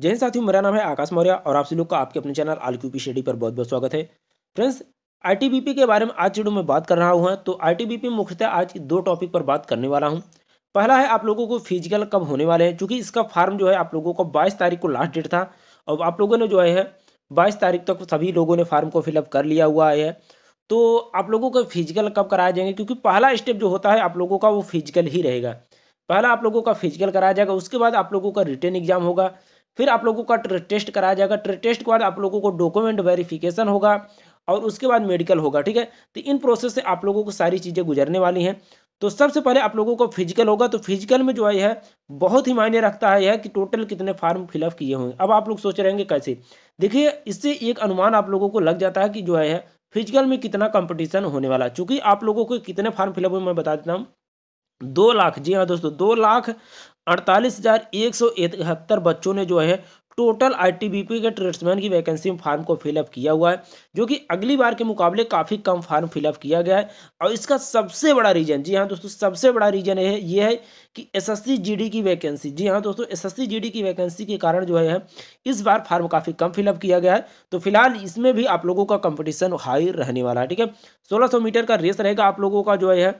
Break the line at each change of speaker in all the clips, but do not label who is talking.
जय हिंद साथियों मेरा नाम है आकाश मौर्य और आप सभी लोग का आपके अपने चैनल आल क्यू पी शेडी पर बहुत बहुत स्वागत है फ्रेंड्स आईटीबीपी के बारे में आज वीडियो में बात कर रहा हूं तो आईटीबीपी मुख्यतः आज दो टॉपिक पर बात करने वाला हूँ पहला है आप लोगों को फिजिकल कब होने वाले हैं चूंकि इसका फॉर्म जो है आप लोगों को बाईस तारीख को लास्ट डेट था और आप लोगों ने जो है बाईस तारीख तक सभी लोगों ने फार्म को फिलअप कर लिया हुआ है तो आप लोगों का फिजिकल कब कराया जाएंगे क्योंकि पहला स्टेप जो होता है आप लोगों का वो फिजिकल ही रहेगा पहला आप लोगों का फिजिकल कराया जाएगा उसके बाद आप लोगों का रिटर्न एग्जाम होगा फिर आप लोगों का टेस्ट कराया जाएगा टेस्ट के बाद आप लोगों को डॉक्यूमेंट वेरिफिकेशन होगा और उसके बाद मेडिकल होगा ठीक है तो इन प्रोसेस से आप लोगों को सारी चीज़ें गुजरने वाली हैं तो सबसे पहले आप लोगों को फिजिकल होगा तो फिजिकल में जो है यह बहुत ही मायने रखता है यह कि टोटल कितने फार्म फिलअप किए हुए अब आप लोग सोच रहे हैं कैसे देखिए इससे एक अनुमान आप लोगों को लग जाता है कि जो है फिजिकल में कितना कंपटीशन होने वाला चूंकि आप लोगों को कितने फार्म फिलअप हुए मैं बता देता हूँ दो लाख जी हाँ दोस्तों दो लाख अड़तालीस हज़ार एक सौ इकहत्तर बच्चों ने जो है टोटल आईटीबीपी के ट्रेड्समैन की वैकेंसी में फॉर्म को फिलअप किया हुआ है जो कि अगली बार के मुकाबले काफ़ी कम फॉर्म फिलअप किया गया है और इसका सबसे बड़ा रीजन जी हाँ दोस्तों सबसे बड़ा रीजन है ये है कि एसएससी जीडी की वैकेंसी जी हाँ दोस्तों एसएससी जीडी की वैकेंसी के कारण जो है इस बार फॉर्म काफ़ी कम फिलअप किया गया है तो फिलहाल इसमें भी आप लोगों का कंपटिशन हाई रहने वाला है ठीक है सोलह मीटर का रेस रहेगा आप लोगों का जो है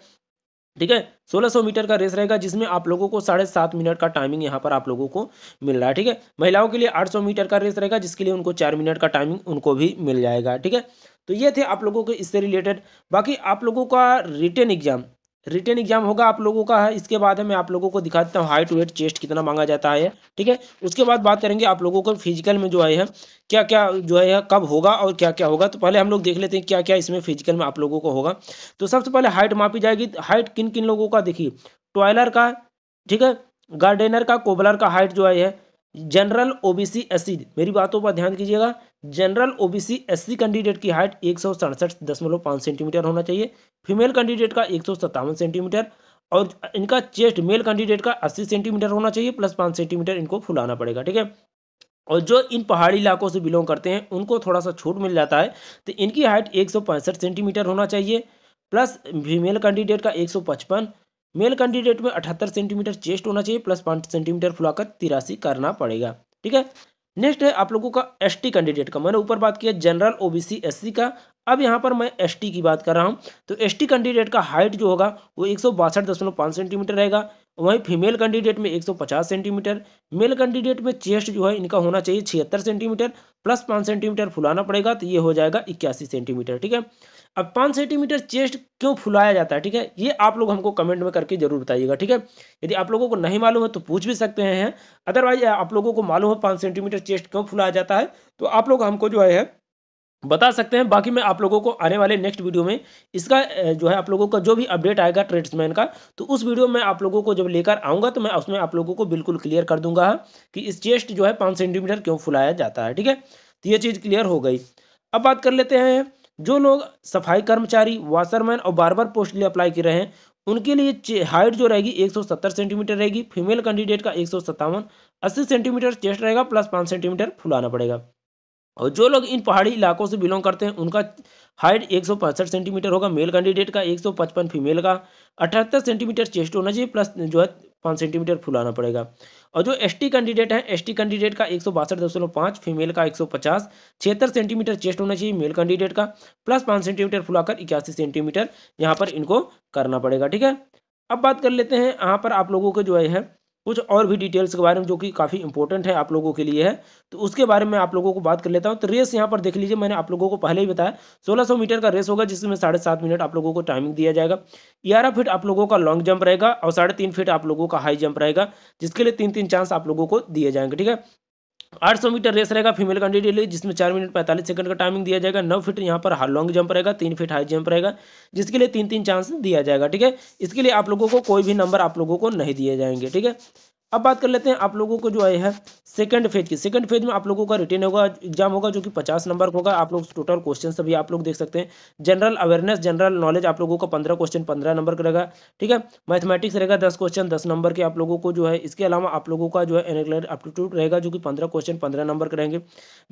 ठीक है 1600 मीटर का रेस रहेगा जिसमें आप लोगों को साढ़े सात मिनट का टाइमिंग यहाँ पर आप लोगों को मिल रहा है ठीक है महिलाओं के लिए 800 मीटर का रेस रहेगा जिसके लिए उनको चार मिनट का टाइमिंग उनको भी मिल जाएगा ठीक है तो ये थे आप लोगों के इससे रिलेटेड बाकी आप लोगों का रिटर्न एग्जाम रिटर्न एग्जाम होगा आप लोगों का है इसके बाद है मैं आप लोगों को दिखा देता हूँ हाइट वेट चेस्ट कितना मांगा जाता है ठीक है उसके बाद बात करेंगे आप लोगों को फिजिकल में जो है क्या क्या जो है कब होगा और क्या क्या होगा तो पहले हम लोग देख लेते हैं क्या क्या इसमें फिजिकल में आप लोगों को होगा तो सबसे पहले हाइट मापी जाएगी हाइट किन किन लोगों का देखिए टॉयलर का ठीक है गार्डेनर का कोबलर का हाइट जो आई है जनरल ओबीसी एसिड मेरी बातों पर ध्यान कीजिएगा जनरल ओबीसी एससी कैंडिडेट की हाइट एक सेंटीमीटर होना चाहिए फीमेल कैंडिडेट का एक सेंटीमीटर और इनका चेस्ट मेल कैंडिडेट का 80 सेंटीमीटर होना चाहिए प्लस 5 सेंटीमीटर इनको फुलाना पड़ेगा ठीक है और जो इन पहाड़ी इलाकों से बिलोंग करते हैं उनको थोड़ा सा छूट मिल जाता है तो इनकी हाइट एक सेंटीमीटर होना चाहिए प्लस फीमेल कैंडिडेट का एक मेल कैंडिडेट में अठहत्तर सेंटीमीटर चेस्ट होना चाहिए प्लस पाँच सेंटीमीटर फुलाकर तिरासी करना पड़ेगा ठीक है नेक्स्ट है आप लोगों का एसटी कैंडिडेट का मैंने ऊपर बात किया जनरल ओबीसी एससी का अब यहाँ पर मैं एसटी की बात कर रहा हूँ तो एसटी कैंडिडेट का हाइट जो होगा वो एक सेंटीमीटर रहेगा वहीं फीमेल कैंडिडेट में 150 सेंटीमीटर मेल कैंडिडेट में चेस्ट जो है इनका होना चाहिए छिहत्तर सेंटीमीटर प्लस पाँच सेंटीमीटर फुलाना पड़ेगा तो ये हो जाएगा इक्यासी सेंटीमीटर ठीक है अब पाँच सेंटीमीटर चेस्ट क्यों फुलाया जाता है ठीक है ये आप लोग हमको कमेंट में करके जरूर बताइएगा ठीक है यदि आप लोगों को नहीं मालूम है तो पूछ भी सकते हैं अदरवाइज आप लोगों को मालूम है पाँच सेंटीमीटर चेस्ट क्यों फुलाया जाता है तो आप लोग हमको जो है बता सकते हैं बाकी मैं आप लोगों को आने वाले नेक्स्ट वीडियो में इसका जो है आप लोगों का जो भी अपडेट आएगा ट्रेड्समैन का तो उस वीडियो में आप लोगों को जब लेकर आऊँगा तो मैं उसमें आप लोगों को बिल्कुल क्लियर कर दूंगा कि इस चेस्ट जो है पाँच सेंटीमीटर क्यों फुलाया जाता है ठीक है तो ये चीज़ क्लियर हो गई अब बात कर लेते हैं जो लोग सफाई कर्मचारी वाशरमैन और बार पोस्ट लिए अप्लाई कर रहे हैं उनके लिए हाइट जो रहेगी 170 सेंटीमीटर रहेगी फीमेल कैंडिडेट का एक सौ सेंटीमीटर चेस्ट रहेगा प्लस पाँच सेंटीमीटर फुलाना पड़ेगा और जो लोग इन पहाड़ी इलाकों से बिलोंग करते हैं उनका हाइट एक सेंटीमीटर होगा मेल कैंडिडेट का 155 फीमेल का अठहत्तर सेंटीमीटर चेस्ट होना चाहिए प्लस जो है पाँच सेंटीमीटर फुलाना पड़ेगा और जो एसटी कैंडिडेट है एसटी कैंडिडेट का एक सौ बासठ दशमलव पाँच फीमेल का एक सौ पचास छिहत्तर सेंटीमीटर चेस्ट होना चाहिए मेल कैंडिडेट का प्लस पाँच सेंटीमीटर फुलाकर इक्यासी सेंटीमीटर यहाँ पर इनको करना पड़ेगा ठीक है अब बात कर लेते हैं यहाँ पर आप लोगों को जो है कुछ और भी डिटेल्स के बारे में जो कि काफ़ी इंपॉर्टेंट है आप लोगों के लिए है तो उसके बारे में आप लोगों को बात कर लेता हूँ तो रेस यहाँ पर देख लीजिए मैंने आप लोगों को पहले ही बताया 1600 मीटर का रेस होगा जिसमें साढ़े सात मिनट आप लोगों को टाइमिंग दिया जाएगा ग्यारह फीट आप लोगों का लॉन्ग जंप रहेगा और साढ़े तीन फीट आप लोगों का हाई जंप रहेगा जिसके लिए तीन तीन चांस आप लोगों को दिए जाएंगे ठीक है आठ सौ मीटर रेस रहेगा फीमेल कैंडिडेट लिए जिसमें चार मिनट पैंतालीस सेकंड का टाइमिंग दिया जाएगा नौ फीट यहाँ पर लॉन्ग जंप रहेगा तीन फीट हाई जंप रहेगा जिसके लिए तीन तीन चांस दिया जाएगा ठीक है इसके लिए आप लोगों को कोई भी नंबर आप लोगों को नहीं दिए जाएंगे ठीक है अब बात कर लेते हैं आप लोगों को जो आई है सेकंड फेज की सेकंड फेज में आप लोगों का रिटेन होगा एग्जाम होगा जो कि पचास नंबर का होगा आप लोग टोटल क्वेश्चन सभी आप लोग देख सकते हैं जनरल अवेयरनेस जनरल नॉलेज आप लोगों का पंद्रह क्वेश्चन पंद्रह नंबर का रहेगा ठीक है मैथमेटिक्स रहेगा दस क्वेश्चन दस नंबर के आप लोगों को जो है इसके अलावा आप लोगों का जो है एनेगलर एप्टीट्यूड रहेगा जो कि पंद्रह क्वेश्चन पंद्रह नंबर के रहेंगे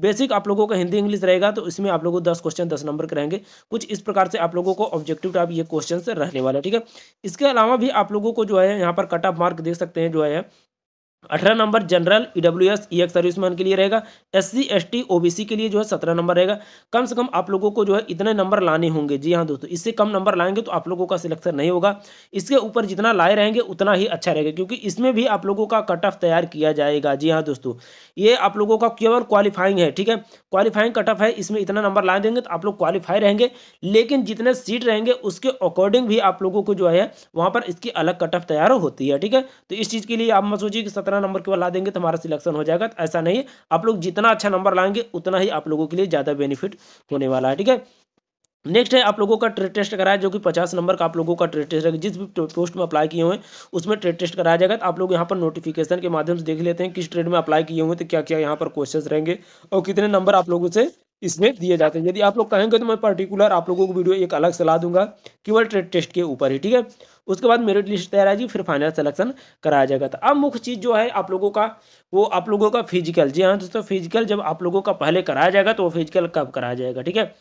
बेसिक आप लोगों का हिंदी इंग्लिश रहेगा तो इसमें आप लोगों दस क्वेश्चन दस नंबर के रहेंगे कुछ इस प्रकार से आप लोगों को ऑब्जेक्टिव टाइप ये क्वेश्चन रहने वाला है ठीक है इसके अलावा भी आप लोगों को जो है यहाँ पर कट ऑफ मार्क देख सकते हैं जो है अठारह number general W S E ex serviceman के लिए रहेगा S C S T O B C के लिए जो है सत्रह नंबर रहेगा कम से कम आप लोगों को जो है इतने नंबर लाने होंगे जी हाँ दोस्तों इससे कम नंबर लाएंगे तो आप लोगों का सिलेक्शन नहीं होगा इसके ऊपर जितना लाए रहेंगे उतना ही अच्छा रहेगा क्योंकि इसमें भी आप लोगों का कट ऑफ तैयार किया जाएगा जी हाँ दोस्तों ये आप लोगों का केवल क्वालिफाइंग है ठीक है क्वालिफाइंग कट ऑफ है इसमें इतना नंबर ला देंगे तो आप लोग क्वालिफाई रहेंगे लेकिन जितने सीट रहेंगे उसके अकॉर्डिंग भी आप लोगों को जो है वहाँ पर इसकी अलग कट ऑफ तैयार होती है ठीक है तो इस चीज़ के लिए आप मत सोचिए कि सत्रह उतना नंबर केवल ला देंगे तो हमारा सिलेक्शन हो जाएगा तो ऐसा नहीं आप लोग जितना अच्छा नंबर लाएंगे उतना ही आप लोगों के लिए ज़्यादा बेनिफिट होने वाला है ठीक है नेक्स्ट है आप लोगों का ट्रेड टेस्ट कराया जो कि पचास नंबर का आप लोगों का ट्रेड टेस्ट जिस भी पोस्ट में अप्लाई किए हुए हैं उसमें ट्रेड टेस्ट कराया जाएगा तो आप लोग यहां पर नोटिफिकेशन के माध्यम से देख लेते हैं किस ट्रेड में अप्लाई किए हुए तो क्या क्या यहां पर क्वेश्चंस रहेंगे और कितने नंबर आप लोगों से इसमें दिए जाते हैं यदि आप लोग कहेंगे तो मैं पर्टिकुलर आप लोगों को वीडियो एक अलग सलाह दूंगा केवल ट्रेड टेस्ट के ऊपर ही ठीक है उसके बाद मेरिट लिस्ट तैयार आएगी फिर फाइनल सिलेक्शन कराया जाएगा तो अब मुख्य चीज़ जो है आप लोगों का वो आप लोगों का फिजिकल जी हाँ दोस्तों फिजिकल जब आप लोगों का पहले कराया जाएगा तो वो फिजिकल कब कराया जाएगा ठीक है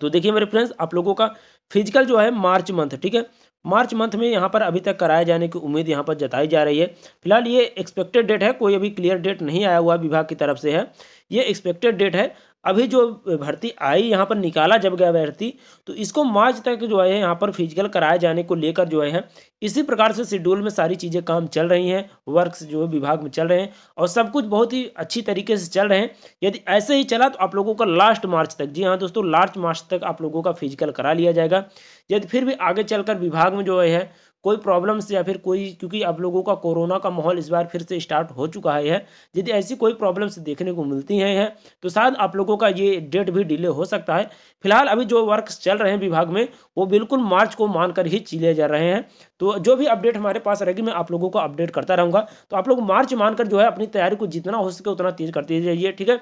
तो देखिए मेरे फ्रेंड्स आप लोगों का फिजिकल जो है मार्च मंथ ठीक है मार्च मंथ में यहाँ पर अभी तक कराए जाने की उम्मीद यहाँ पर जताई जा रही है फिलहाल ये एक्सपेक्टेड डेट है कोई अभी क्लियर डेट नहीं आया हुआ विभाग की तरफ से है ये एक्सपेक्टेड डेट है अभी जो भर्ती आई यहाँ पर निकाला जब गया भर्ती तो इसको मार्च तक जो है यहाँ पर फिजिकल कराए जाने को लेकर जो है इसी प्रकार से शेड्यूल में सारी चीज़ें काम चल रही हैं वर्क्स जो है विभाग में चल रहे हैं और सब कुछ बहुत ही अच्छी तरीके से चल रहे हैं यदि ऐसे ही चला तो आप लोगों का लास्ट मार्च तक जी हाँ दोस्तों लास्ट मार्च तक आप लोगों का फिजिकल करा लिया जाएगा यदि फिर भी आगे चलकर विभाग में जो है कोई प्रॉब्लम्स या फिर कोई क्योंकि आप लोगों का कोरोना का माहौल इस बार फिर से स्टार्ट हो चुका है यदि ऐसी कोई प्रॉब्लम्स देखने को मिलती हैं तो शायद आप लोगों का ये डेट भी डिले हो सकता है फिलहाल अभी जो वर्क चल रहे हैं विभाग में वो बिल्कुल मार्च को मानकर ही चले जा रहे हैं तो जो भी अपडेट हमारे पास रहेगी मैं आप लोगों को अपडेट करता रहूँगा तो आप लोग मार्च मानकर जो है अपनी तैयारी को जितना हो सके उतना तेज करते जाइए ठीक है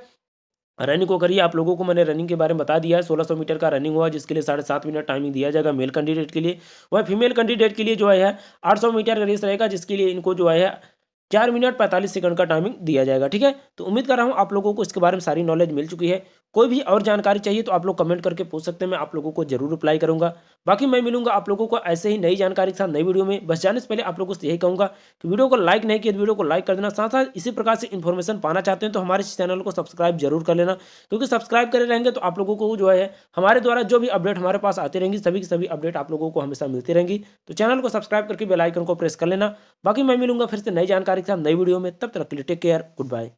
रनिंग को करिए आप लोगों को मैंने रनिंग के बारे में बता दिया है सोलह मीटर का रनिंग हुआ जिसके लिए साढ़े सात मिनट टाइमिंग दिया जाएगा मेल कैंडिडेट के लिए वह फीमेल कैंडिडेट के लिए जो है आठ मीटर का रेस रहेगा जिसके लिए इनको जो है चार मिनट पैंतालीस सेकंड का टाइमिंग दिया जाएगा ठीक है तो उम्मीद कर रहा हूँ आप लोगों को इसके बारे में सारी नॉलेज मिल चुकी है कोई भी और जानकारी चाहिए तो आप लोग कमेंट करके पूछ सकते हैं मैं आप लोगों को जरूर रिप्लाई करूंगा बाकी मैं मिलूंगा आप लोगों को ऐसे ही नई जानकारी के साथ नई वीडियो में बस जाने से पहले आप लोगों से यही कहूंगा कि वीडियो को लाइक नहीं किया तो वीडियो को लाइक कर देना साथ साथ इसी प्रकार से इन्फॉर्मेशन पाना चाहते हैं तो हमारे चैनल को सब्सक्राइब जरूर कर लेना क्योंकि सब्सक्राइब करे रहेंगे तो आप लोगों को जो है हमारे द्वारा जो भी अपडेट हमारे पास आती रहेंगी सभी की सभी अपडेट आप लोगों को हमेशा मिलती रहेंगी तो चैनल को सब्सक्राइब करके बेलाइकन को प्रेस कर लेना बाकी मैं मिलूंगा फिर से नई जानकारी के साथ नई वीडियो में तब तक के लिए टेक केयर गुड बाय